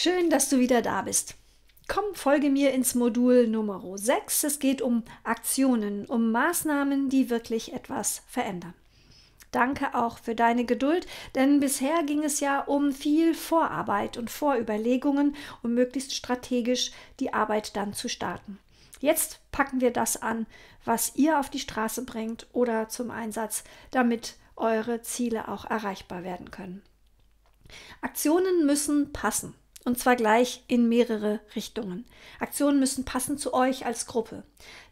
Schön, dass du wieder da bist. Komm, folge mir ins Modul Nummer 6. Es geht um Aktionen, um Maßnahmen, die wirklich etwas verändern. Danke auch für deine Geduld, denn bisher ging es ja um viel Vorarbeit und Vorüberlegungen, um möglichst strategisch die Arbeit dann zu starten. Jetzt packen wir das an, was ihr auf die Straße bringt oder zum Einsatz, damit eure Ziele auch erreichbar werden können. Aktionen müssen passen. Und zwar gleich in mehrere Richtungen. Aktionen müssen passen zu euch als Gruppe.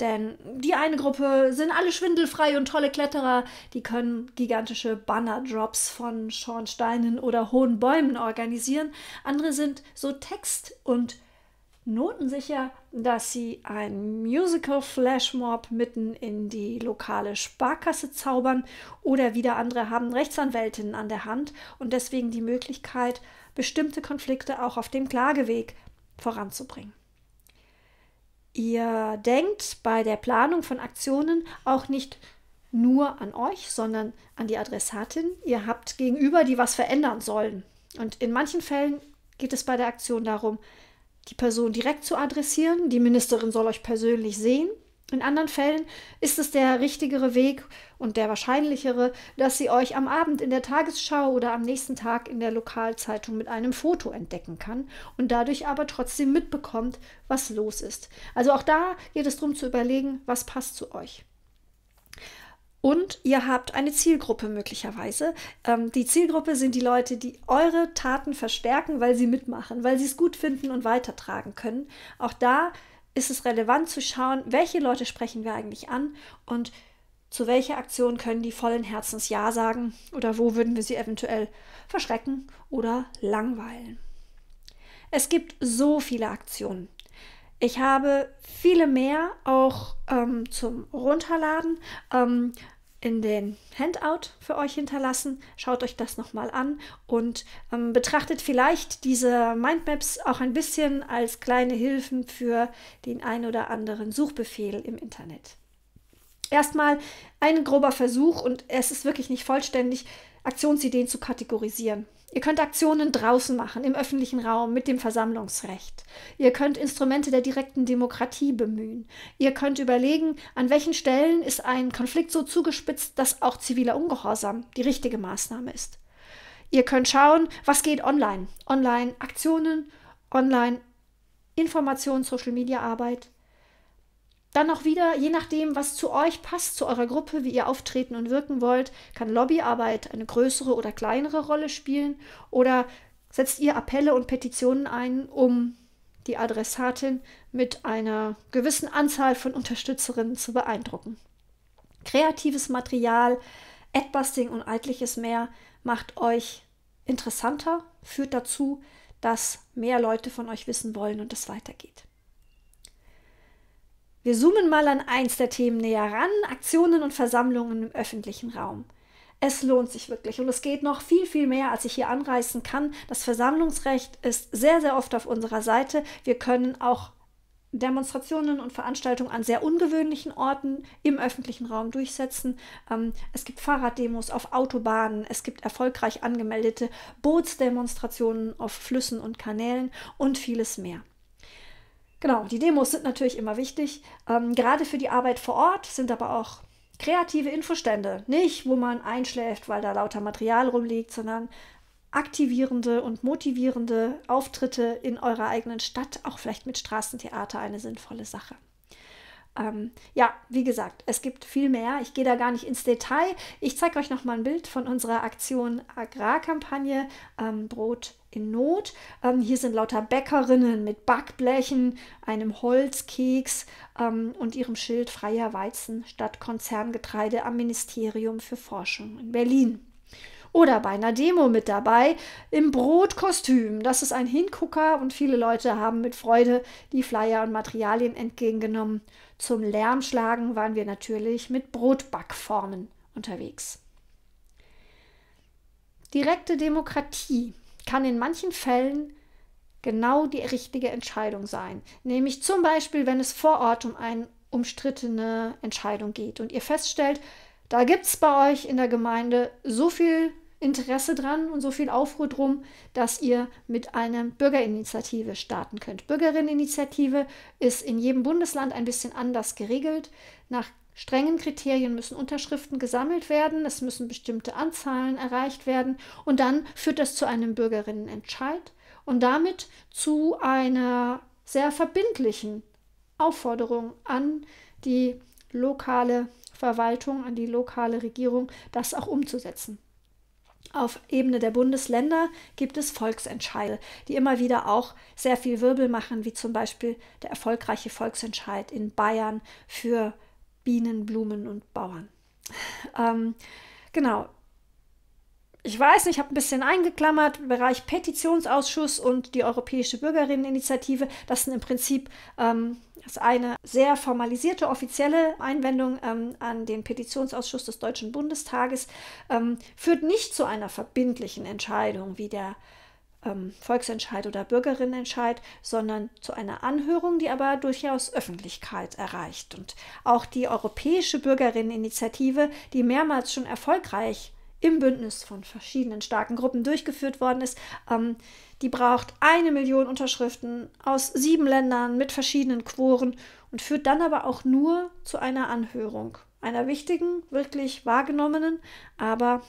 Denn die eine Gruppe sind alle schwindelfrei und tolle Kletterer, die können gigantische Banner-Drops von Schornsteinen oder hohen Bäumen organisieren. Andere sind so text- und notensicher, dass sie ein Musical Flashmob mitten in die lokale Sparkasse zaubern oder wieder andere haben Rechtsanwältinnen an der Hand und deswegen die Möglichkeit, bestimmte Konflikte auch auf dem Klageweg voranzubringen. Ihr denkt bei der Planung von Aktionen auch nicht nur an euch, sondern an die Adressatin. Ihr habt gegenüber, die was verändern sollen. Und in manchen Fällen geht es bei der Aktion darum, die Person direkt zu adressieren. Die Ministerin soll euch persönlich sehen. In anderen Fällen ist es der richtigere Weg und der wahrscheinlichere, dass sie euch am Abend in der Tagesschau oder am nächsten Tag in der Lokalzeitung mit einem Foto entdecken kann und dadurch aber trotzdem mitbekommt, was los ist. Also auch da geht es darum zu überlegen, was passt zu euch. Und ihr habt eine Zielgruppe möglicherweise. Ähm, die Zielgruppe sind die Leute, die eure Taten verstärken, weil sie mitmachen, weil sie es gut finden und weitertragen können. Auch da ist es relevant zu schauen, welche Leute sprechen wir eigentlich an und zu welcher Aktion können die vollen Herzens Ja sagen oder wo würden wir sie eventuell verschrecken oder langweilen. Es gibt so viele Aktionen, ich habe viele mehr auch ähm, zum Runterladen ähm, in den Handout für euch hinterlassen. Schaut euch das nochmal an und ähm, betrachtet vielleicht diese Mindmaps auch ein bisschen als kleine Hilfen für den ein oder anderen Suchbefehl im Internet. Erstmal ein grober Versuch und es ist wirklich nicht vollständig, Aktionsideen zu kategorisieren. Ihr könnt Aktionen draußen machen, im öffentlichen Raum, mit dem Versammlungsrecht. Ihr könnt Instrumente der direkten Demokratie bemühen. Ihr könnt überlegen, an welchen Stellen ist ein Konflikt so zugespitzt, dass auch ziviler Ungehorsam die richtige Maßnahme ist. Ihr könnt schauen, was geht online. Online Aktionen, online Informationen, Social Media Arbeit, dann auch wieder, je nachdem, was zu euch passt, zu eurer Gruppe, wie ihr auftreten und wirken wollt, kann Lobbyarbeit eine größere oder kleinere Rolle spielen oder setzt ihr Appelle und Petitionen ein, um die Adressatin mit einer gewissen Anzahl von Unterstützerinnen zu beeindrucken. Kreatives Material, Adbusting und eigentliches mehr macht euch interessanter, führt dazu, dass mehr Leute von euch wissen wollen und es weitergeht. Wir zoomen mal an eins der Themen näher ran, Aktionen und Versammlungen im öffentlichen Raum. Es lohnt sich wirklich und es geht noch viel, viel mehr, als ich hier anreißen kann. Das Versammlungsrecht ist sehr, sehr oft auf unserer Seite. Wir können auch Demonstrationen und Veranstaltungen an sehr ungewöhnlichen Orten im öffentlichen Raum durchsetzen. Ähm, es gibt Fahrraddemos auf Autobahnen, es gibt erfolgreich angemeldete Bootsdemonstrationen auf Flüssen und Kanälen und vieles mehr. Genau, die Demos sind natürlich immer wichtig. Ähm, gerade für die Arbeit vor Ort sind aber auch kreative Infostände. Nicht, wo man einschläft, weil da lauter Material rumliegt, sondern aktivierende und motivierende Auftritte in eurer eigenen Stadt, auch vielleicht mit Straßentheater, eine sinnvolle Sache. Ähm, ja, wie gesagt, es gibt viel mehr. Ich gehe da gar nicht ins Detail. Ich zeige euch noch mal ein Bild von unserer Aktion Agrarkampagne ähm, Brot in Not. Ähm, hier sind lauter Bäckerinnen mit Backblechen, einem Holzkeks ähm, und ihrem Schild Freier Weizen statt Konzerngetreide am Ministerium für Forschung in Berlin oder bei einer Demo mit dabei im Brotkostüm. Das ist ein Hingucker und viele Leute haben mit Freude die Flyer und Materialien entgegengenommen. Zum Lärmschlagen waren wir natürlich mit Brotbackformen unterwegs. Direkte Demokratie kann in manchen Fällen genau die richtige Entscheidung sein. Nämlich zum Beispiel, wenn es vor Ort um eine umstrittene Entscheidung geht und ihr feststellt, da gibt es bei euch in der Gemeinde so viel Interesse dran und so viel Aufruhr drum, dass ihr mit einer Bürgerinitiative starten könnt. Bürgerinitiative ist in jedem Bundesland ein bisschen anders geregelt. Nach strengen Kriterien müssen Unterschriften gesammelt werden, es müssen bestimmte Anzahlen erreicht werden und dann führt das zu einem Bürgerinnenentscheid und damit zu einer sehr verbindlichen Aufforderung an die lokale Verwaltung, an die lokale Regierung, das auch umzusetzen auf Ebene der Bundesländer gibt es Volksentscheide, die immer wieder auch sehr viel Wirbel machen, wie zum Beispiel der erfolgreiche Volksentscheid in Bayern für Bienen, Blumen und Bauern. Ähm, genau, ich weiß nicht, ich habe ein bisschen eingeklammert, Bereich Petitionsausschuss und die Europäische Bürgerinneninitiative, das sind im Prinzip ähm, das eine sehr formalisierte offizielle Einwendung ähm, an den Petitionsausschuss des Deutschen Bundestages, ähm, führt nicht zu einer verbindlichen Entscheidung wie der ähm, Volksentscheid oder Bürgerinnenentscheid, sondern zu einer Anhörung, die aber durchaus Öffentlichkeit erreicht. Und auch die Europäische Bürgerinneninitiative, die mehrmals schon erfolgreich im Bündnis von verschiedenen starken Gruppen durchgeführt worden ist. Ähm, die braucht eine Million Unterschriften aus sieben Ländern mit verschiedenen Quoren und führt dann aber auch nur zu einer Anhörung. Einer wichtigen, wirklich wahrgenommenen, aber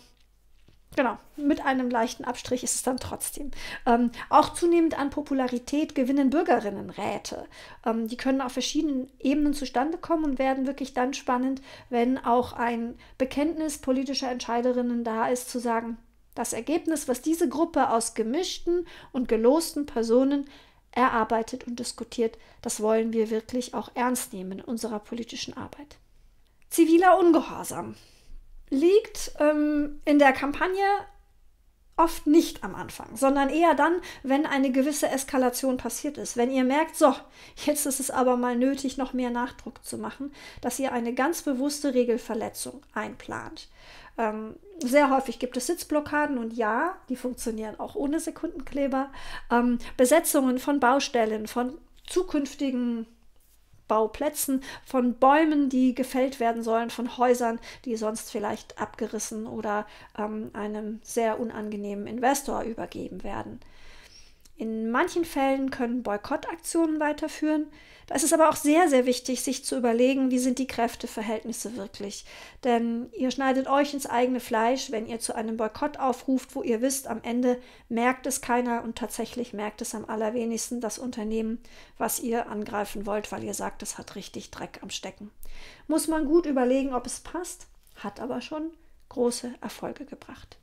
Genau, mit einem leichten Abstrich ist es dann trotzdem. Ähm, auch zunehmend an Popularität gewinnen Bürgerinnenräte. Ähm, die können auf verschiedenen Ebenen zustande kommen und werden wirklich dann spannend, wenn auch ein Bekenntnis politischer Entscheiderinnen da ist, zu sagen, das Ergebnis, was diese Gruppe aus gemischten und gelosten Personen erarbeitet und diskutiert, das wollen wir wirklich auch ernst nehmen in unserer politischen Arbeit. Ziviler Ungehorsam liegt ähm, in der Kampagne oft nicht am Anfang, sondern eher dann, wenn eine gewisse Eskalation passiert ist. Wenn ihr merkt, so, jetzt ist es aber mal nötig, noch mehr Nachdruck zu machen, dass ihr eine ganz bewusste Regelverletzung einplant. Ähm, sehr häufig gibt es Sitzblockaden und ja, die funktionieren auch ohne Sekundenkleber. Ähm, Besetzungen von Baustellen, von zukünftigen Bauplätzen, von Bäumen, die gefällt werden sollen, von Häusern, die sonst vielleicht abgerissen oder ähm, einem sehr unangenehmen Investor übergeben werden. In manchen Fällen können Boykottaktionen weiterführen, es ist aber auch sehr, sehr wichtig, sich zu überlegen, wie sind die Kräfteverhältnisse wirklich. Denn ihr schneidet euch ins eigene Fleisch, wenn ihr zu einem Boykott aufruft, wo ihr wisst, am Ende merkt es keiner und tatsächlich merkt es am allerwenigsten das Unternehmen, was ihr angreifen wollt, weil ihr sagt, es hat richtig Dreck am Stecken. Muss man gut überlegen, ob es passt, hat aber schon große Erfolge gebracht.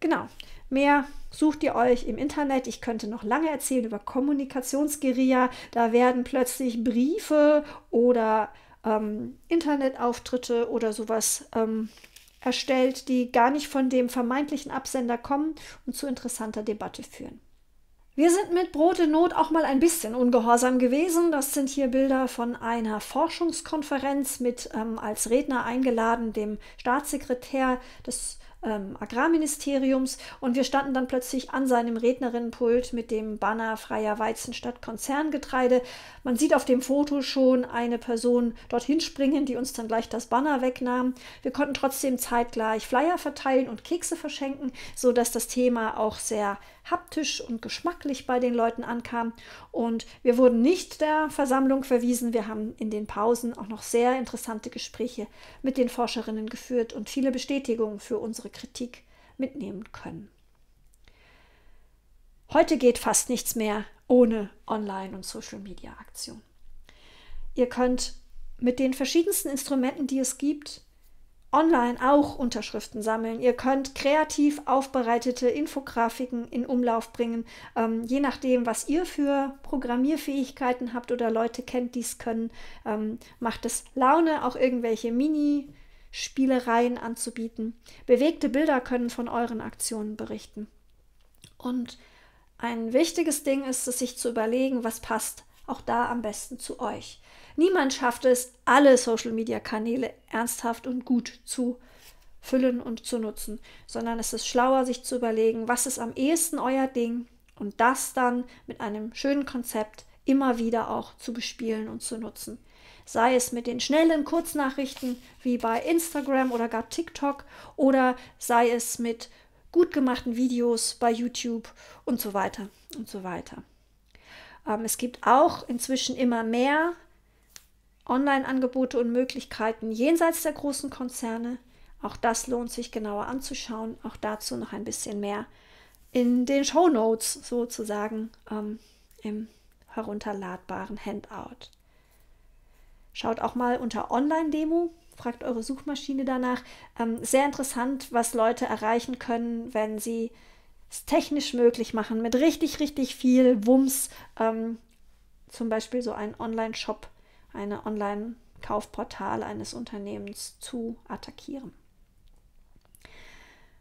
Genau, mehr sucht ihr euch im Internet. Ich könnte noch lange erzählen über Kommunikationsgeria. Da werden plötzlich Briefe oder ähm, Internetauftritte oder sowas ähm, erstellt, die gar nicht von dem vermeintlichen Absender kommen und zu interessanter Debatte führen. Wir sind mit Brot in Not auch mal ein bisschen ungehorsam gewesen. Das sind hier Bilder von einer Forschungskonferenz mit ähm, als Redner eingeladen dem Staatssekretär des ähm, Agrarministeriums und wir standen dann plötzlich an seinem Rednerinnenpult mit dem Banner Freier Weizen statt Konzerngetreide. Man sieht auf dem Foto schon eine Person dorthin springen, die uns dann gleich das Banner wegnahm. Wir konnten trotzdem zeitgleich Flyer verteilen und Kekse verschenken, so dass das Thema auch sehr haptisch und geschmacklich bei den Leuten ankam. Und wir wurden nicht der Versammlung verwiesen. Wir haben in den Pausen auch noch sehr interessante Gespräche mit den Forscherinnen geführt und viele Bestätigungen für unsere Kritik mitnehmen können. Heute geht fast nichts mehr ohne Online- und Social-Media-Aktion. Ihr könnt mit den verschiedensten Instrumenten, die es gibt, online auch Unterschriften sammeln. Ihr könnt kreativ aufbereitete Infografiken in Umlauf bringen, ähm, je nachdem, was ihr für Programmierfähigkeiten habt oder Leute kennt, die es können, ähm, macht es Laune, auch irgendwelche Mini- Spielereien anzubieten. Bewegte Bilder können von euren Aktionen berichten. Und ein wichtiges Ding ist es, sich zu überlegen, was passt auch da am besten zu euch. Niemand schafft es, alle Social-Media-Kanäle ernsthaft und gut zu füllen und zu nutzen, sondern es ist schlauer, sich zu überlegen, was ist am ehesten euer Ding und das dann mit einem schönen Konzept immer wieder auch zu bespielen und zu nutzen. Sei es mit den schnellen Kurznachrichten wie bei Instagram oder gar TikTok oder sei es mit gut gemachten Videos bei YouTube und so weiter und so weiter. Ähm, es gibt auch inzwischen immer mehr Online-Angebote und Möglichkeiten jenseits der großen Konzerne. Auch das lohnt sich genauer anzuschauen. Auch dazu noch ein bisschen mehr in den Show Notes sozusagen ähm, im herunterladbaren Handout. Schaut auch mal unter Online-Demo, fragt eure Suchmaschine danach. Ähm, sehr interessant, was Leute erreichen können, wenn sie es technisch möglich machen, mit richtig, richtig viel Wumms, ähm, zum Beispiel so einen Online-Shop eine Online-Kaufportal eines Unternehmens zu attackieren.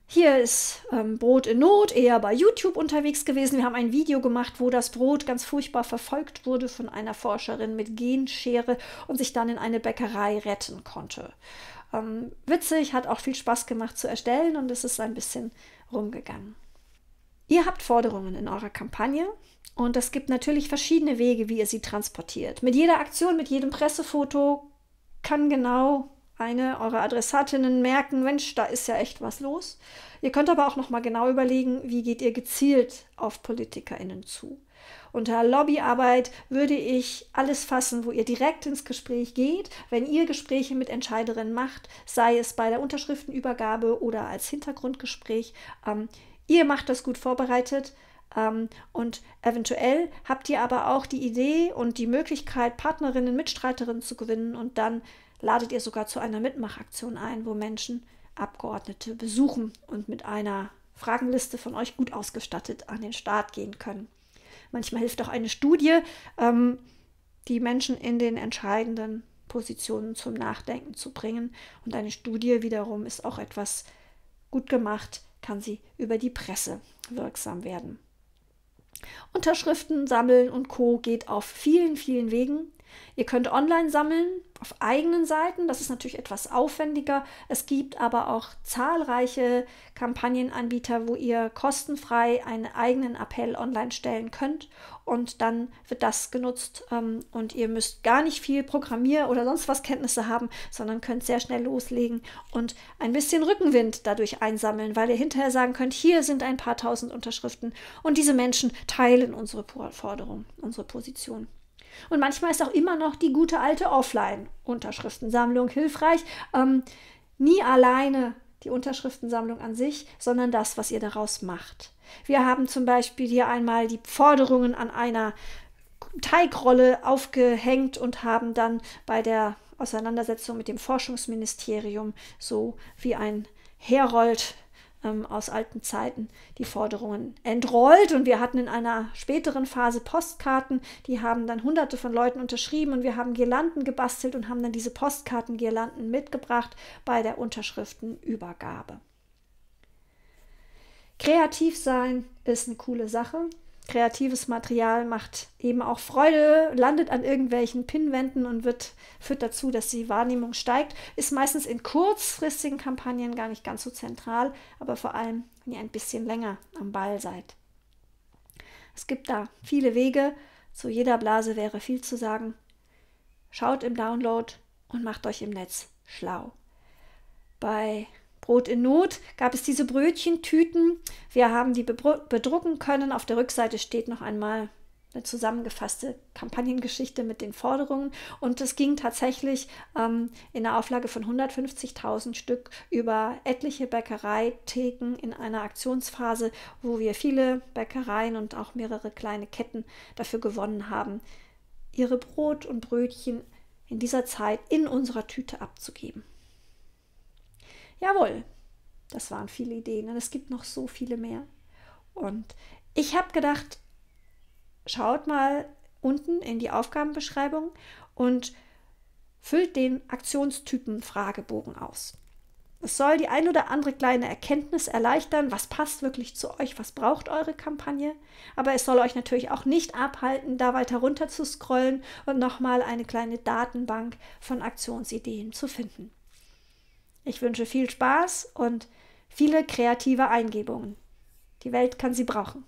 Hier ist ähm, Brot in Not eher bei YouTube unterwegs gewesen. Wir haben ein Video gemacht, wo das Brot ganz furchtbar verfolgt wurde von einer Forscherin mit Genschere und sich dann in eine Bäckerei retten konnte. Ähm, witzig, hat auch viel Spaß gemacht zu erstellen und es ist ein bisschen rumgegangen. Ihr habt Forderungen in eurer Kampagne, und es gibt natürlich verschiedene Wege, wie ihr sie transportiert. Mit jeder Aktion, mit jedem Pressefoto kann genau eine eurer Adressatinnen merken, Mensch, da ist ja echt was los. Ihr könnt aber auch nochmal genau überlegen, wie geht ihr gezielt auf PolitikerInnen zu. Unter Lobbyarbeit würde ich alles fassen, wo ihr direkt ins Gespräch geht, wenn ihr Gespräche mit Entscheiderinnen macht, sei es bei der Unterschriftenübergabe oder als Hintergrundgespräch. Ähm, ihr macht das gut vorbereitet. Ähm, und eventuell habt ihr aber auch die Idee und die Möglichkeit, Partnerinnen, Mitstreiterinnen zu gewinnen und dann ladet ihr sogar zu einer Mitmachaktion ein, wo Menschen Abgeordnete besuchen und mit einer Fragenliste von euch gut ausgestattet an den Start gehen können. Manchmal hilft auch eine Studie, ähm, die Menschen in den entscheidenden Positionen zum Nachdenken zu bringen. Und eine Studie wiederum ist auch etwas gut gemacht, kann sie über die Presse wirksam werden. Unterschriften sammeln und Co. geht auf vielen, vielen Wegen. Ihr könnt online sammeln auf eigenen Seiten, das ist natürlich etwas aufwendiger. Es gibt aber auch zahlreiche Kampagnenanbieter, wo ihr kostenfrei einen eigenen Appell online stellen könnt und dann wird das genutzt ähm, und ihr müsst gar nicht viel Programmier- oder sonst was Kenntnisse haben, sondern könnt sehr schnell loslegen und ein bisschen Rückenwind dadurch einsammeln, weil ihr hinterher sagen könnt, hier sind ein paar tausend Unterschriften und diese Menschen teilen unsere Forderung, unsere Position. Und manchmal ist auch immer noch die gute alte Offline-Unterschriftensammlung hilfreich. Ähm, nie alleine die Unterschriftensammlung an sich, sondern das, was ihr daraus macht. Wir haben zum Beispiel hier einmal die Forderungen an einer Teigrolle aufgehängt und haben dann bei der Auseinandersetzung mit dem Forschungsministerium so wie ein Herold ähm, aus alten Zeiten die Forderungen entrollt. Und wir hatten in einer späteren Phase Postkarten, die haben dann hunderte von Leuten unterschrieben und wir haben Girlanden gebastelt und haben dann diese Postkarten-Girlanden mitgebracht bei der Unterschriftenübergabe. Kreativ sein ist eine coole Sache kreatives Material macht eben auch Freude, landet an irgendwelchen Pinnwänden und wird, führt dazu, dass die Wahrnehmung steigt. Ist meistens in kurzfristigen Kampagnen gar nicht ganz so zentral, aber vor allem, wenn ihr ein bisschen länger am Ball seid. Es gibt da viele Wege, zu jeder Blase wäre viel zu sagen. Schaut im Download und macht euch im Netz schlau. Bei Brot in Not gab es diese Brötchentüten. Wir haben die bedrucken können. Auf der Rückseite steht noch einmal eine zusammengefasste Kampagnengeschichte mit den Forderungen. Und es ging tatsächlich ähm, in einer Auflage von 150.000 Stück über etliche Bäckereitheken in einer Aktionsphase, wo wir viele Bäckereien und auch mehrere kleine Ketten dafür gewonnen haben, ihre Brot und Brötchen in dieser Zeit in unserer Tüte abzugeben. Jawohl, das waren viele Ideen und es gibt noch so viele mehr. Und ich habe gedacht, schaut mal unten in die Aufgabenbeschreibung und füllt den Aktionstypen-Fragebogen aus. Es soll die ein oder andere kleine Erkenntnis erleichtern, was passt wirklich zu euch, was braucht eure Kampagne. Aber es soll euch natürlich auch nicht abhalten, da weiter runter zu scrollen und nochmal eine kleine Datenbank von Aktionsideen zu finden. Ich wünsche viel Spaß und viele kreative Eingebungen. Die Welt kann sie brauchen.